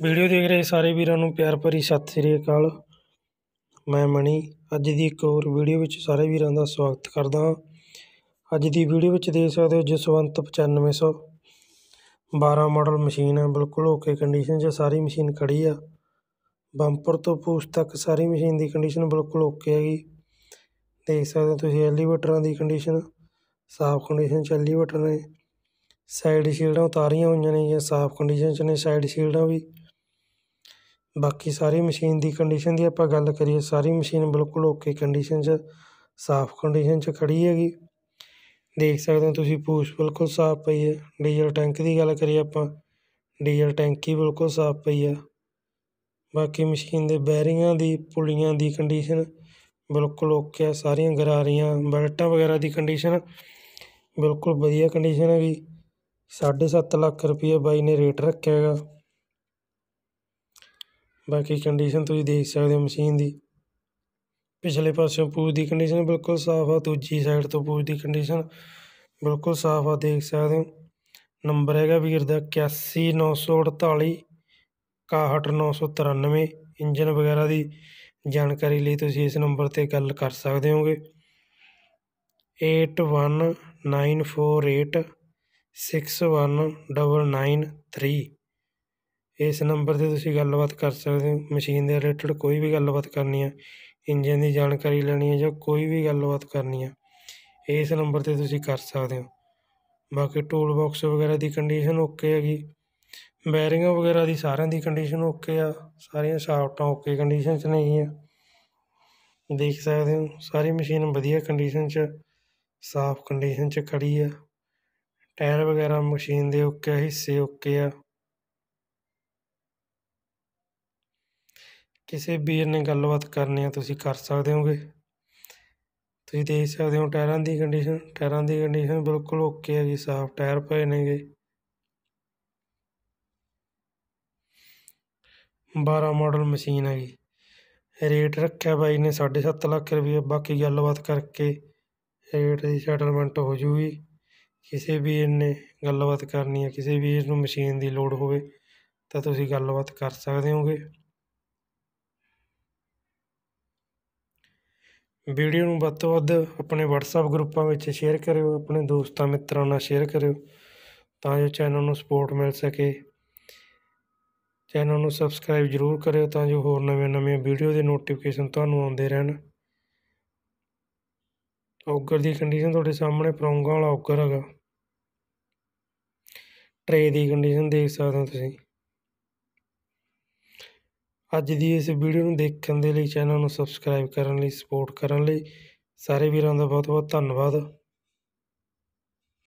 video ਦੇਖ ਰਹੇ ਸਾਰੇ ਵੀਰਾਂ ਨੂੰ ਪਿਆਰ ਭਰੀ ਸਤਿ ਸ੍ਰੀ ਅਕਾਲ ਮੈਂ ਮਣੀ ਅੱਜ ਦੀ ਇੱਕ ਹੋਰ ਵੀਡੀਓ ਵਿੱਚ ਸਾਰੇ ਵੀਰਾਂ ਦਾ ਸਵਾਗਤ ਕਰਦਾ ਅੱਜ ਦੀ ਵੀਡੀਓ ਵਿੱਚ ਦੇਖ ਸਕਦੇ ਹੋ ਜਸਵੰਤ 9500 12 ਮਾਡਲ ਮਸ਼ੀਨ ਹੈ ਬਿਲਕੁਲ ਓਕੇ ਕੰਡੀਸ਼ਨ 'ਚ ਸਾਰੀ ਮਸ਼ੀਨ ਖੜੀ ਆ ਬੰਪਰ ਤੋਂ ਪੂਛ ਤੱਕ ਸਾਰੀ ਮਸ਼ੀਨ ਦੀ ਕੰਡੀਸ਼ਨ ਬਿਲਕੁਲ ਓਕੇ ਹੈਗੀ ਦੇਖ ਸਕਦੇ ਹੋ ਤੁਸੀਂ ਐਲੀਵੇਟਰਾਂ ਦੀ ਕੰਡੀਸ਼ਨ ਸਾਫ਼ ਕੰਡੀਸ਼ਨ 'ਚ ਐਲੀਵੇਟਰ ਨੇ ਸਾਈਡ ਸ਼ੀਲਡਾਂ ਉਤਾਰੀਆਂ ਹੋਈਆਂ ਨੇ ਜਾਂ ਸਾਫ਼ ਕੰਡੀਸ਼ਨ 'ਚ ਨੇ ਸਾਈਡ ਸ਼ੀਲਡਾਂ ਵੀ ਬਾਕੀ ਸਾਰੀ ਮਸ਼ੀਨ ਦੀ ਕੰਡੀਸ਼ਨ ਦੀ ਆਪਾਂ ਗੱਲ ਕਰੀਏ ਸਾਰੀ ਮਸ਼ੀਨ ਬਿਲਕੁਲ ਓਕੇ ਕੰਡੀਸ਼ਨ 'ਚ ਸਾਫ਼ ਕੰਡੀਸ਼ਨ 'ਚ ਖੜੀ ਹੈਗੀ ਦੇਖ ਸਕਦੇ ਹੋ ਤੁਸੀਂ ਪੂਛ ਬਿਲਕੁਲ ਸਾਫ਼ ਪਈ ਹੈ ਡੀਜ਼ਲ ਟੈਂਕ ਦੀ ਗੱਲ ਕਰੀਏ ਆਪਾਂ ਡੀਜ਼ਲ ਟੈਂਕੀ ਬਿਲਕੁਲ ਸਾਫ਼ ਪਈ ਹੈ ਬਾਕੀ ਮਸ਼ੀਨ ਦੇ ਬੈਰਿੰਗਾਂ ਦੀ ਪੁਲੀਆਂ ਦੀ ਕੰਡੀਸ਼ਨ ਬਿਲਕੁਲ ਓਕੇ ਹੈ ਸਾਰੀਆਂ ਗਰਾਰੀਆਂ ਬਲਟਾਂ ਵਗੈਰਾ ਦੀ ਕੰਡੀਸ਼ਨ ਬਿਲਕੁਲ ਵਧੀਆ ਕੰਡੀਸ਼ਨ ਹੈ ਵੀ 7.5 ਲੱਖ ਰੁਪਏ ਬਾਈ ਨੇ ਰੇਟ ਰੱਖਿਆ ਹੈਗਾ ਬਾਕੀ ਕੰਡੀਸ਼ਨ ਤੁਸੀਂ ਦੇਖ ਸਕਦੇ ਹੋ ਮਸ਼ੀਨ ਦੀ ਪਿਛਲੇ ਪਾਸਿਓਂ ਪੂਜ ਦੀ ਕੰਡੀਸ਼ਨ ਬਿਲਕੁਲ ਸਾਫ਼ ਆ ਦੂਜੀ ਸਾਈਡ ਤੋਂ ਪੂਜ ਦੀ ਕੰਡੀਸ਼ਨ ਬਿਲਕੁਲ ਸਾਫ਼ ਆ ਦੇਖ ਸਕਦੇ ਹੋ ਨੰਬਰ ਹੈਗਾ ਵੀਰ ਦਾ 81948 61993 ਇੰਜਨ ਵਗੈਰਾ ਦੀ ਜਾਣਕਾਰੀ ਲਈ ਤੁਸੀਂ ਇਸ ਨੰਬਰ ਤੇ ਗੱਲ ਕਰ ਸਕਦੇ ਹੋਗੇ 8194861993 ਇਸ ਨੰਬਰ 'ਤੇ ਤੁਸੀਂ ਗੱਲਬਾਤ ਕਰ ਸਕਦੇ ਹੋ ਮਸ਼ੀਨ ਦੇ ਰਿਲੇਟਡ ਕੋਈ ਵੀ ਗੱਲਬਾਤ ਕਰਨੀ ਹੈ ਇੰਜਨ ਦੀ ਜਾਣਕਾਰੀ ਲੈਣੀ ਹੈ ਜਾਂ ਕੋਈ ਵੀ ਗੱਲਬਾਤ ਕਰਨੀ ਹੈ ਇਸ ਨੰਬਰ 'ਤੇ ਤੁਸੀਂ ਕਰ ਸਕਦੇ ਹੋ ਬਾਕੀ ਟੂਲ ਬਾਕਸ ਵਗੈਰਾ ਦੀ ਕੰਡੀਸ਼ਨ ਓਕੇ ਹੈਗੀ ਬੈਰਿੰਗਾਂ ਵਗੈਰਾ ਦੀ ਸਾਰਿਆਂ ਦੀ ਕੰਡੀਸ਼ਨ ਓਕੇ ਆ ਸਾਰੀਆਂ ਸ਼ਾਫਟਾਂ ਓਕੇ ਕੰਡੀਸ਼ਨ 'ਚ ਆ ਦੇਖ ਸਕਦੇ ਹੋ ਸਾਰੀ ਮਸ਼ੀਨ ਵਧੀਆ ਕੰਡੀਸ਼ਨ 'ਚ ਸਾਫ਼ ਕੰਡੀਸ਼ਨ 'ਚ ਖੜੀ ਆ ਟਾਇਰ ਵਗੈਰਾ ਮਸ਼ੀਨ ਦੇ ਓਕੇ ਹਿੱਸੇ ਓਕੇ ਆ ਕਿਸੇ ਵੀਰ ਨੇ ਗੱਲਬਾਤ ਕਰਨੀ ਆ ਤੁਸੀਂ ਕਰ ਸਕਦੇ ਹੋਗੇ ਤੁਸੀਂ ਦੇਖ ਸਕਦੇ ਹੋ ਟਾਇਰਾਂ ਦੀ ਕੰਡੀਸ਼ਨ ਟਾਇਰਾਂ ਦੀ ਕੰਡੀਸ਼ਨ ਬਿਲਕੁਲ ਓਕੇ ਹੈ ਜੀ ਸਾਫ਼ ਟਾਇਰ ਪਏ ਨੇਗੇ 12 ਮਾਡਲ ਮਸ਼ੀਨ ਹੈ ਜੀ ਰੇਟ ਰੱਖਿਆ ਬਾਈ ਨੇ 7.5 ਲੱਖ ਰੁਪਏ ਬਾਕੀ ਗੱਲਬਾਤ ਕਰਕੇ ਰੇਟ ਦੀ ਸੈਟਲਮੈਂਟ ਹੋ ਜੂਗੀ ਕਿਸੇ ਵੀ ਨੇ ਗੱਲਬਾਤ ਕਰਨੀ ਹੈ ਕਿਸੇ ਵੀ ਨੂੰ ਮਸ਼ੀਨ ਦੀ ਲੋੜ ਹੋਵੇ ਤਾਂ ਤੁਸੀਂ ਗੱਲਬਾਤ ਕਰ ਸਕਦੇ ਹੋਗੇ ਵੀਡੀਓ ਨੂੰ ਵੱਧ ਤੋਂ ਵੱਧ ਆਪਣੇ WhatsApp ਗਰੁੱਪਾਂ ਵਿੱਚ ਸ਼ੇਅਰ ਕਰਿਓ ਆਪਣੇ ਦੋਸਤਾਂ ਮਿੱਤਰਾਂ ਨਾਲ ਸ਼ੇਅਰ ਕਰਿਓ ਤਾਂ ਜੋ ਚੈਨਲ ਨੂੰ ਸਪੋਰਟ ਮਿਲ ਸਕੇ ਚੈਨਲ ਨੂੰ ਸਬਸਕ੍ਰਾਈਬ ਜ਼ਰੂਰ ਕਰਿਓ ਤਾਂ ਜੋ ਹੋਰ ਨਵੇਂ-ਨਵੇਂ ਵੀਡੀਓ ਦੇ ਨੋਟੀਫਿਕੇਸ਼ਨ ਤੁਹਾਨੂੰ ਆਉਂਦੇ ਰਹਿਣ ਔਗਰ ਦੀ ਕੰਡੀਸ਼ਨ ਤੁਹਾਡੇ ਸਾਹਮਣੇ ਪਰੌਂਗਾ ਵਾਲਾ ਔਗਰ ਹੈਗਾ ਟ੍ਰੇ ਦੀ ਕੰਡੀਸ਼ਨ ਦੇਖ ਸਕਦੇ ਹੋ ਤੁਸੀਂ ਅੱਜ ਦੀ ਇਸ ਵੀਡੀਓ ਨੂੰ ਦੇਖਣ ਦੇ ਲਈ ਚੈਨਲ ਨੂੰ ਸਬਸਕ੍ਰਾਈਬ ਕਰਨ ਲਈ ਸਪੋਰਟ ਕਰਨ ਲਈ ਸਾਰੇ ਵੀਰਾਂ ਦਾ ਬਹੁਤ ਬਹੁਤ ਧੰਨਵਾਦ